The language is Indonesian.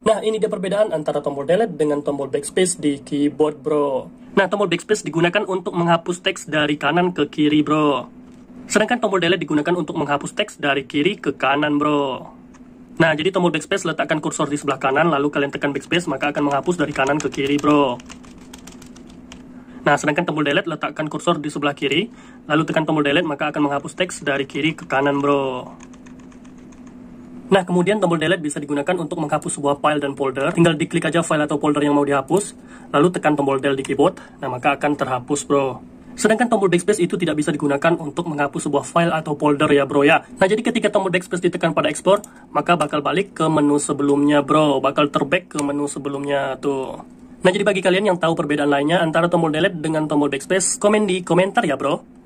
Nah, ini dia perbedaan antara tombol delete dengan tombol backspace di keyboard, bro. Nah, tombol backspace digunakan untuk menghapus teks dari kanan ke kiri, bro. Sedangkan tombol delete digunakan untuk menghapus teks dari kiri ke kanan, bro. Nah, jadi tombol backspace letakkan kursor di sebelah kanan, lalu kalian tekan backspace, maka akan menghapus dari kanan ke kiri, bro. Nah, sedangkan tombol delete letakkan kursor di sebelah kiri, lalu tekan tombol delete, maka akan menghapus teks dari kiri ke kanan, bro. Nah, kemudian tombol delete bisa digunakan untuk menghapus sebuah file dan folder. Tinggal diklik aja file atau folder yang mau dihapus, lalu tekan tombol delete di keyboard, nah maka akan terhapus bro. Sedangkan tombol backspace itu tidak bisa digunakan untuk menghapus sebuah file atau folder ya bro ya. Nah jadi ketika tombol backspace ditekan pada explore, maka bakal balik ke menu sebelumnya bro. Bakal terback ke menu sebelumnya tuh. Nah jadi bagi kalian yang tahu perbedaan lainnya antara tombol delete dengan tombol backspace, komen di komentar ya bro.